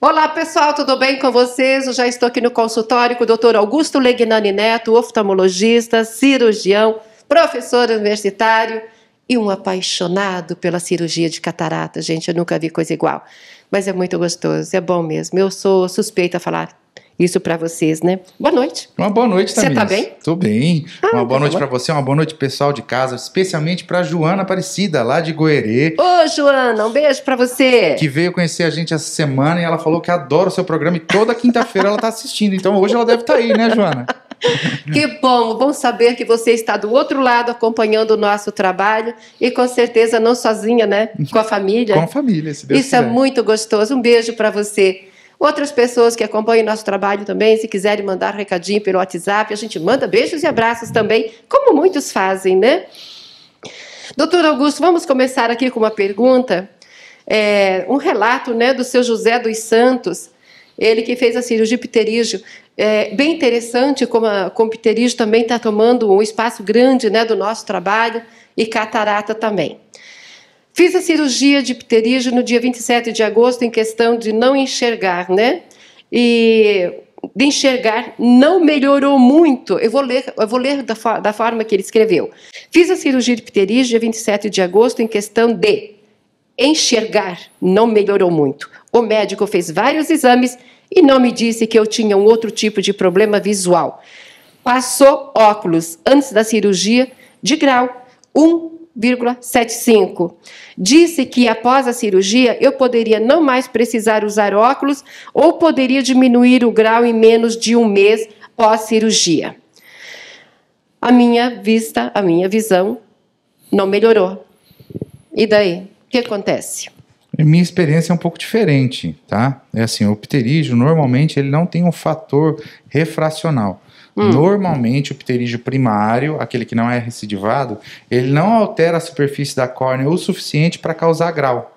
Olá pessoal, tudo bem com vocês? Eu já estou aqui no consultório com o Dr. Augusto Legnani Neto, oftalmologista, cirurgião, professor universitário e um apaixonado pela cirurgia de catarata. Gente, eu nunca vi coisa igual, mas é muito gostoso, é bom mesmo. Eu sou suspeita a falar isso para vocês, né? Boa noite. Uma boa noite também. Você tá bem? Tô bem. Ah, uma boa tá noite para você, uma boa noite pessoal de casa, especialmente para Joana Aparecida, lá de Goerê. Ô, Joana, um beijo para você. Que veio conhecer a gente essa semana e ela falou que adora o seu programa e toda quinta-feira ela tá assistindo. Então hoje ela deve estar tá aí, né, Joana? Que bom, bom saber que você está do outro lado acompanhando o nosso trabalho e com certeza não sozinha, né? Com a família. Com a família, se Deus Isso é quiser. é muito gostoso. Um beijo para você. Outras pessoas que acompanham nosso trabalho também, se quiserem mandar recadinho pelo WhatsApp, a gente manda beijos e abraços também, como muitos fazem, né? Doutor Augusto, vamos começar aqui com uma pergunta, é, um relato né, do seu José dos Santos, ele que fez a cirurgia pterígio. É bem interessante como, a, como o pterígio também está tomando um espaço grande né, do nosso trabalho e catarata também. Fiz a cirurgia de pterígio no dia 27 de agosto em questão de não enxergar, né? E de enxergar não melhorou muito. Eu vou ler, eu vou ler da, da forma que ele escreveu. Fiz a cirurgia de pterígio dia 27 de agosto em questão de enxergar não melhorou muito. O médico fez vários exames e não me disse que eu tinha um outro tipo de problema visual. Passou óculos antes da cirurgia de grau 1 0,75. Disse que após a cirurgia eu poderia não mais precisar usar óculos ou poderia diminuir o grau em menos de um mês pós-cirurgia. A minha vista, a minha visão não melhorou. E daí? O que acontece? Minha experiência é um pouco diferente, tá? É assim, o pterígio normalmente ele não tem um fator refracional. Hum. Normalmente, o pterígio primário, aquele que não é recidivado, ele não altera a superfície da córnea o suficiente para causar grau.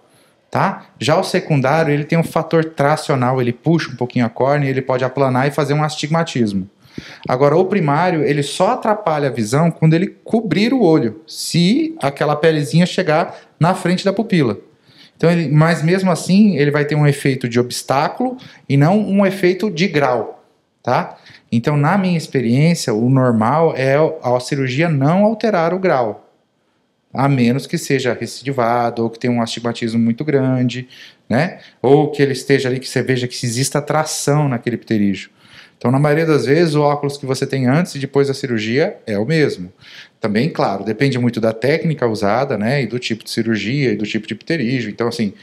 Tá? Já o secundário, ele tem um fator tracional, ele puxa um pouquinho a córnea, ele pode aplanar e fazer um astigmatismo. Agora, o primário, ele só atrapalha a visão quando ele cobrir o olho, se aquela pelezinha chegar na frente da pupila. Então, ele, mas mesmo assim, ele vai ter um efeito de obstáculo e não um efeito de grau tá? Então, na minha experiência, o normal é a cirurgia não alterar o grau, a menos que seja recidivado ou que tenha um astigmatismo muito grande, né? Ou que ele esteja ali que você veja que exista tração naquele pterígio. Então, na maioria das vezes, o óculos que você tem antes e depois da cirurgia é o mesmo. Também, claro, depende muito da técnica usada, né? E do tipo de cirurgia e do tipo de pterígio. Então, assim,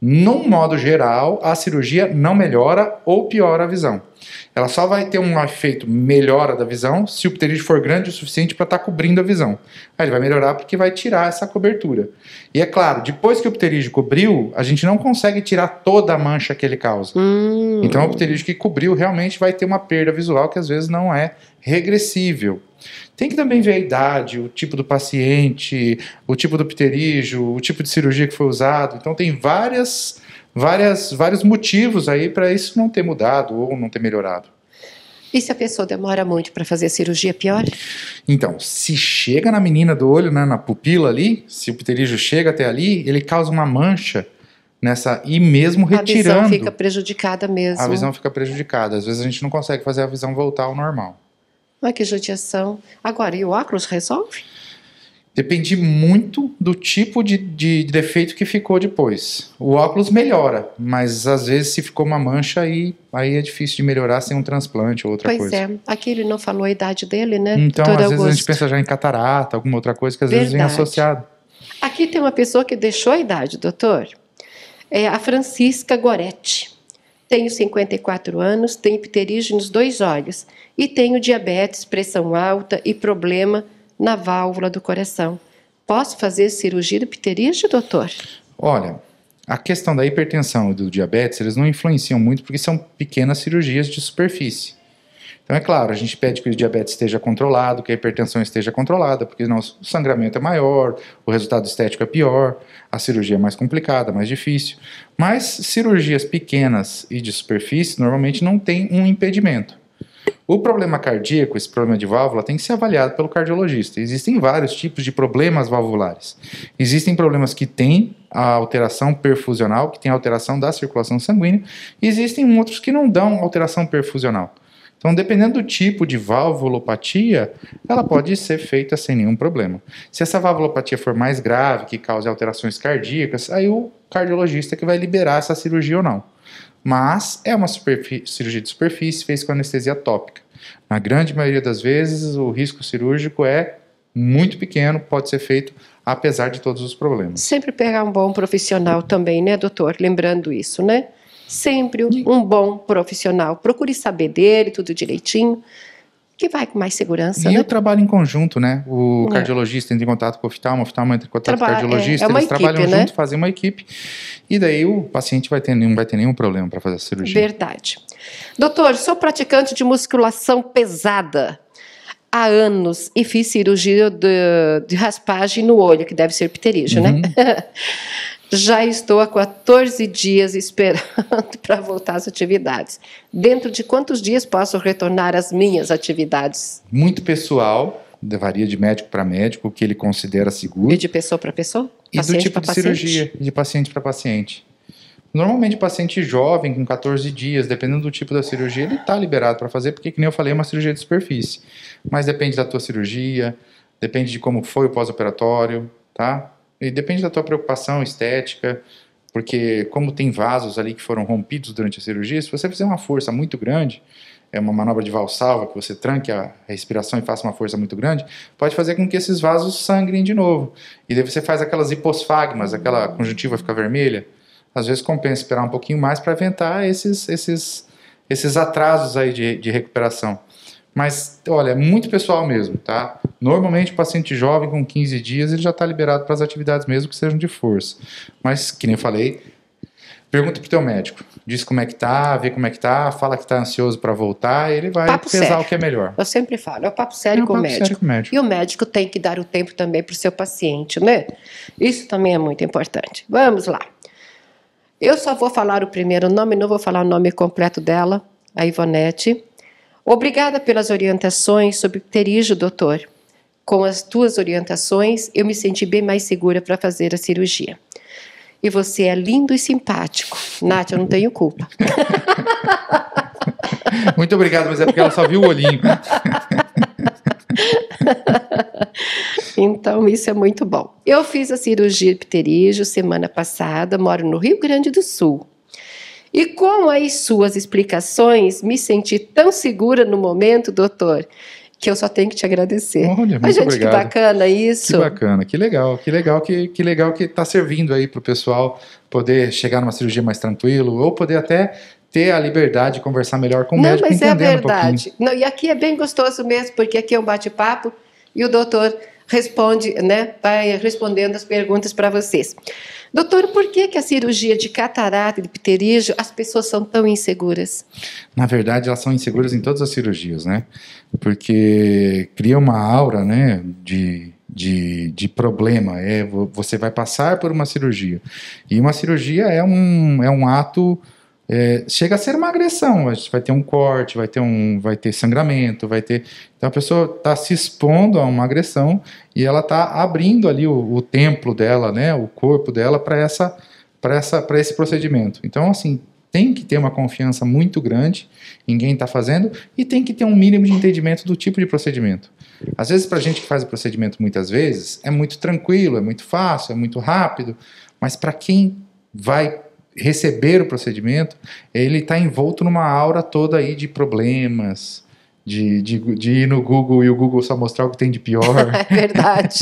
num modo geral, a cirurgia não melhora ou piora a visão. Ela só vai ter um efeito melhora da visão se o pterígio for grande o suficiente para estar tá cobrindo a visão. Aí ele vai melhorar porque vai tirar essa cobertura. E é claro, depois que o pterígio cobriu, a gente não consegue tirar toda a mancha que ele causa. Hum. Então o pterígio que cobriu realmente vai ter uma perda visual que às vezes não é regressível. Tem que também ver a idade, o tipo do paciente, o tipo do pterígio, o tipo de cirurgia que foi usado. Então tem várias várias, vários motivos aí para isso não ter mudado ou não ter melhorado. E se a pessoa demora muito para fazer a cirurgia, é pior? Então, se chega na menina do olho, né, na pupila ali, se o pterígio chega até ali, ele causa uma mancha nessa e mesmo retirando. A visão fica prejudicada mesmo. A visão fica prejudicada. Às vezes a gente não consegue fazer a visão voltar ao normal. Mas que judiação. Agora, e o óculos resolve? Depende muito do tipo de, de defeito que ficou depois. O óculos melhora, mas às vezes se ficou uma mancha aí, aí é difícil de melhorar sem um transplante ou outra pois coisa. Pois é. Aqui ele não falou a idade dele, né? Então, às Augusto. vezes a gente pensa já em catarata, alguma outra coisa que às Verdade. vezes vem associado. Aqui tem uma pessoa que deixou a idade, doutor. É a Francisca Goretti. Tenho 54 anos, tenho pterígeno nos dois olhos e tenho diabetes, pressão alta e problema na válvula do coração. Posso fazer cirurgia do pterígio, doutor? Olha, a questão da hipertensão e do diabetes, eles não influenciam muito porque são pequenas cirurgias de superfície. Então, é claro, a gente pede que o diabetes esteja controlado, que a hipertensão esteja controlada, porque o sangramento é maior, o resultado estético é pior, a cirurgia é mais complicada, mais difícil. Mas cirurgias pequenas e de superfície normalmente não tem um impedimento. O problema cardíaco, esse problema de válvula, tem que ser avaliado pelo cardiologista. Existem vários tipos de problemas valvulares. Existem problemas que têm a alteração perfusional, que tem alteração da circulação sanguínea, e existem outros que não dão alteração perfusional. Então, dependendo do tipo de valvulopatia, ela pode ser feita sem nenhum problema. Se essa valvulopatia for mais grave, que cause alterações cardíacas, aí o cardiologista que vai liberar essa cirurgia ou não mas é uma cirurgia de superfície feita com anestesia tópica. Na grande maioria das vezes, o risco cirúrgico é muito pequeno, pode ser feito apesar de todos os problemas. Sempre pegar um bom profissional também, né, doutor? Lembrando isso, né? Sempre um bom profissional. Procure saber dele, tudo direitinho que vai com mais segurança. E né? o trabalho em conjunto, né? O é. cardiologista entra em contato com o oftalmo, o oftalmo entra em contato Traba com o é, cardiologista, é, é eles equipe, trabalham né? junto, fazem uma equipe, e daí o paciente vai ter, não vai ter nenhum problema para fazer a cirurgia. Verdade. Doutor, sou praticante de musculação pesada há anos e fiz cirurgia de, de raspagem no olho, que deve ser pterígio, né? uhum. né? Já estou há 14 dias esperando para voltar às atividades. Dentro de quantos dias posso retornar às minhas atividades? Muito pessoal, varia de médico para médico, o que ele considera seguro. E de pessoa para pessoa? E do tipo de paciente? cirurgia, de paciente para paciente. Normalmente, paciente jovem, com 14 dias, dependendo do tipo da cirurgia, ele está liberado para fazer, porque, como eu falei, é uma cirurgia de superfície. Mas depende da tua cirurgia, depende de como foi o pós-operatório, tá? E depende da tua preocupação estética, porque como tem vasos ali que foram rompidos durante a cirurgia, se você fizer uma força muito grande, é uma manobra de valsalva, que você tranque a respiração e faça uma força muito grande, pode fazer com que esses vasos sangrem de novo. E daí você faz aquelas hiposfagmas, aquela conjuntiva fica vermelha. Às vezes compensa esperar um pouquinho mais para evitar esses, esses, esses atrasos aí de, de recuperação. Mas, olha, é muito pessoal mesmo, tá? Normalmente, o paciente jovem com 15 dias, ele já está liberado para as atividades mesmo que sejam de força. Mas, que nem eu falei, pergunta pro teu médico. Diz como é que tá, vê como é que tá, fala que está ansioso para voltar, ele vai papo pesar sério. o que é melhor. Eu sempre falo, é o papo sério, é o com, papo o médico. sério com o médico. E o médico tem que dar o tempo também pro seu paciente, né? Isso também é muito importante. Vamos lá. Eu só vou falar o primeiro nome, não vou falar o nome completo dela, a Ivonete. Obrigada pelas orientações sobre pterígio, doutor. Com as tuas orientações, eu me senti bem mais segura para fazer a cirurgia. E você é lindo e simpático. Nath, eu não tenho culpa. Muito obrigado, mas é porque ela só viu o olhinho. então, isso é muito bom. Eu fiz a cirurgia de pterígio semana passada, moro no Rio Grande do Sul. E com as suas explicações, me senti tão segura no momento, doutor, que eu só tenho que te agradecer. Olha, muito gente, obrigado. que bacana isso. Que bacana, que legal, que legal que, que legal que está servindo aí pro pessoal poder chegar numa cirurgia mais tranquilo ou poder até ter a liberdade de conversar melhor com o Não, médico, mas é verdade. Um Não, e aqui é bem gostoso mesmo, porque aqui é um bate-papo e o doutor responde, né, vai respondendo as perguntas para vocês. Doutor, por que, que a cirurgia de catarata e de pterígio as pessoas são tão inseguras? Na verdade, elas são inseguras em todas as cirurgias, né? Porque cria uma aura, né, de de, de problema. É, você vai passar por uma cirurgia. E uma cirurgia é um, é um ato é, chega a ser uma agressão, vai ter um corte, vai ter um, vai ter sangramento, vai ter. Então a pessoa está se expondo a uma agressão e ela está abrindo ali o, o, templo dela, né, o corpo dela para essa, para essa, para esse procedimento. Então assim tem que ter uma confiança muito grande em quem está fazendo e tem que ter um mínimo de entendimento do tipo de procedimento. Às vezes para a gente que faz o procedimento muitas vezes é muito tranquilo, é muito fácil, é muito rápido, mas para quem vai receber o procedimento, ele está envolto numa aura toda aí de problemas, de, de, de, ir no Google e o Google só mostrar o que tem de pior. é verdade.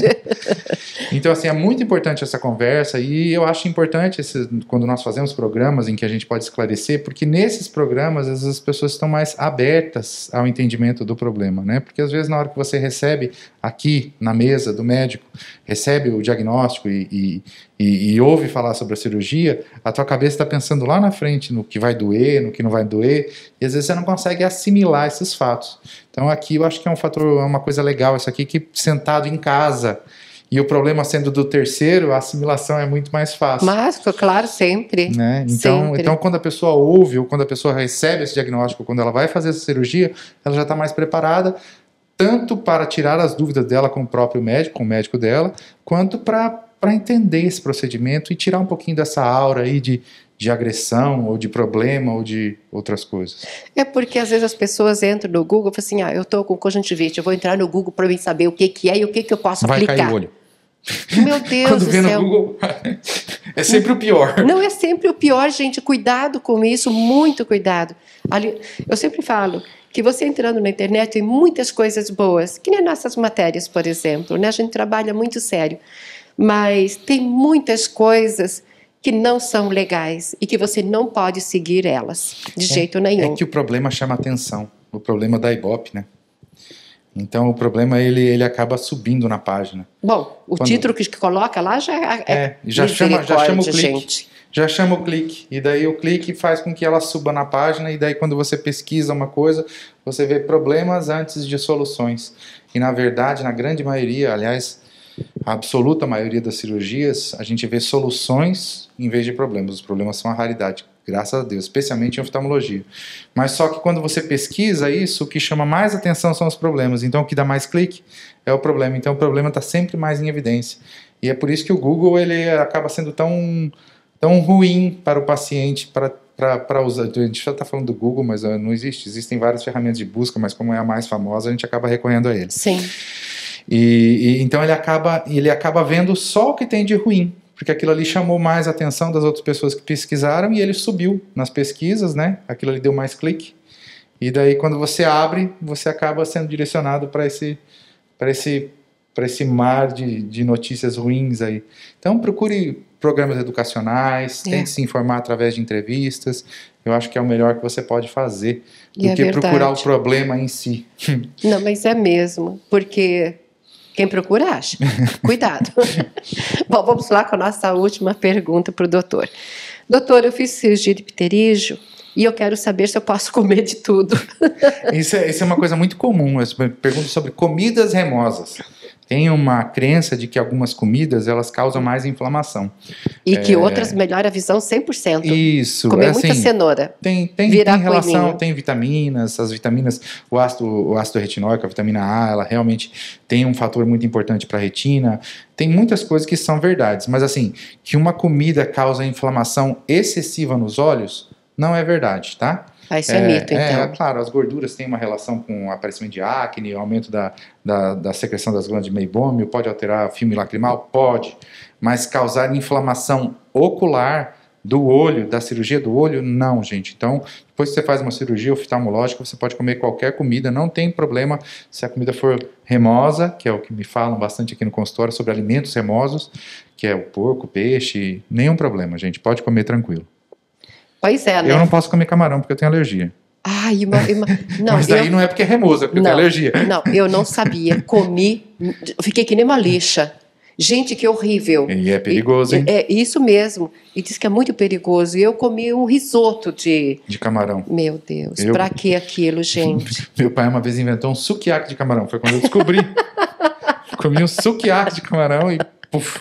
então, assim, é muito importante essa conversa e eu acho importante esse, quando nós fazemos programas em que a gente pode esclarecer, porque nesses programas vezes, as pessoas estão mais abertas ao entendimento do problema, né? Porque às vezes na hora que você recebe aqui na mesa do médico, recebe o diagnóstico e, e, e, e ouve falar sobre a cirurgia, a tua cabeça está pensando lá na frente no que vai doer, no que não vai doer, e às vezes você não consegue assimilar esses fatos. Então aqui eu acho que é um fator, é uma coisa legal isso aqui que sentado em casa e o problema sendo do terceiro, a assimilação é muito mais fácil. Mas, claro, sempre. Né? Então, sempre. então, quando a pessoa ouve ou quando a pessoa recebe esse diagnóstico, quando ela vai fazer essa cirurgia, ela já está mais preparada, tanto para tirar as dúvidas dela com o próprio médico, com o médico dela, quanto para para entender esse procedimento e tirar um pouquinho dessa aura aí de, de agressão ou de problema ou de outras coisas. É porque às vezes as pessoas entram no Google e falam assim, ah, eu estou com conjuntivite, eu vou entrar no Google para mim saber o que, que é e o que, que eu posso Vai Vai cair o olho. Meu Deus Quando do céu. no Google, é sempre o pior. Não é sempre o pior, gente. Cuidado com isso, muito cuidado. Ali, eu sempre falo que você entrando na internet tem muitas coisas boas, que nem nossas matérias, por exemplo. Né? A gente trabalha muito sério mas tem muitas coisas que não são legais e que você não pode seguir elas de é, jeito nenhum. É que o problema chama atenção, o problema da Ibope, né? Então o problema ele ele acaba subindo na página. Bom, o Quando... título que coloca lá já é, é, é já chama já chama o clique. Gente já chama o clique. E daí o clique faz com que ela suba na página, e daí quando você pesquisa uma coisa, você vê problemas antes de soluções. E na verdade, na grande maioria, aliás, a absoluta maioria das cirurgias, a gente vê soluções em vez de problemas. Os problemas são a raridade, graças a Deus, especialmente em oftalmologia. Mas só que quando você pesquisa isso, o que chama mais atenção são os problemas. Então, o que dá mais clique é o problema. Então, o problema está sempre mais em evidência. E é por isso que o Google ele acaba sendo tão, tão ruim para o paciente, para para usar. A gente já está falando do Google, mas não existe. Existem várias ferramentas de busca, mas como é a mais famosa, a gente acaba recorrendo a ele. Sim. E, e, então ele acaba, ele acaba vendo só o que tem de ruim, porque aquilo ali chamou mais a atenção das outras pessoas que pesquisaram e ele subiu nas pesquisas, né? Aquilo ali deu mais clique. E daí quando você abre, você acaba sendo direcionado para esse para esse para esse mar de, de notícias ruins aí. Então procure programas educacionais, é. tente se informar através de entrevistas. Eu acho que é o melhor que você pode fazer do é que procurar o problema em si. Não, mas é mesmo, porque quem procura, acha. Cuidado. Bom, vamos lá com a nossa última pergunta para o doutor. Doutor, eu fiz cirurgia de pterígio e eu quero saber se eu posso comer de tudo. isso, é, isso é uma coisa muito comum. essa pergunta sobre comidas remosas tem uma crença de que algumas comidas elas causam mais inflamação. E é... que outras melhora a visão 100%. Isso. Comer é assim, muita cenoura. Tem, tem, tem relação, tem vitaminas, as vitaminas, o ácido, o ácido retinóico, a vitamina A, ela realmente tem um fator muito importante para a retina. Tem muitas coisas que são verdades, mas assim, que uma comida causa inflamação excessiva nos olhos, não é verdade, tá? Ah, isso é, é mito, é, então. É, claro, as gorduras têm uma relação com o aparecimento de acne, aumento da, da, da secreção das glândulas de meibômio, pode alterar filme lacrimal? Pode. Mas causar inflamação ocular do olho, da cirurgia do olho, não, gente. Então, depois que você faz uma cirurgia oftalmológica, você pode comer qualquer comida, não tem problema se a comida for remosa, que é o que me falam bastante aqui no consultório sobre alimentos remosos, que é o porco, peixe, nenhum problema, gente. Pode comer tranquilo. Pois é, né? Eu não posso comer camarão porque eu tenho alergia. Ai, uma, uma, não, Mas daí eu, não é porque é remosa, é porque não, eu tenho alergia. Não, eu não sabia. Comi, fiquei que nem uma lixa. Gente, que horrível. E é perigoso, e, hein? É, isso mesmo. E diz que é muito perigoso. E eu comi um risoto de... De camarão. Meu Deus, eu... pra que aquilo, gente? Meu pai uma vez inventou um sukiyaki de camarão. Foi quando eu descobri. comi um sukiyaki de camarão e... Puf,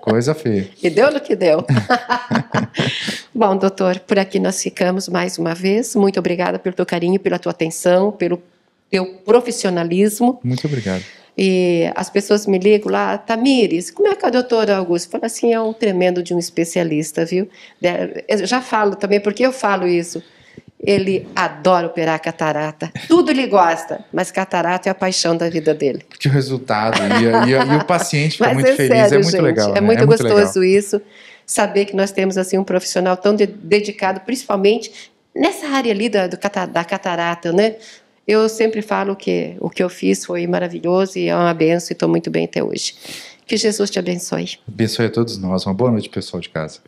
Coisa feia. e deu no que deu. Bom, doutor, por aqui nós ficamos mais uma vez. Muito obrigada pelo teu carinho, pela tua atenção, pelo teu profissionalismo. Muito obrigado. E as pessoas me ligam lá, Tamires, como é que é a doutora Augusto? Fala assim, é um tremendo de um especialista, viu? Eu já falo também, porque eu falo isso. Ele adora operar catarata. Tudo ele gosta, mas catarata é a paixão da vida dele. Que resultado. E, e, e o paciente fica muito é feliz. Sério, é muito gente, legal. É, né? é muito gostoso muito isso. Saber que nós temos assim um profissional tão de, dedicado, principalmente nessa área ali da, do, da catarata, né? Eu sempre falo que o que eu fiz foi maravilhoso e é uma benção e estou muito bem até hoje. Que Jesus te abençoe. Abençoe a todos nós. Uma boa noite, pessoal de casa.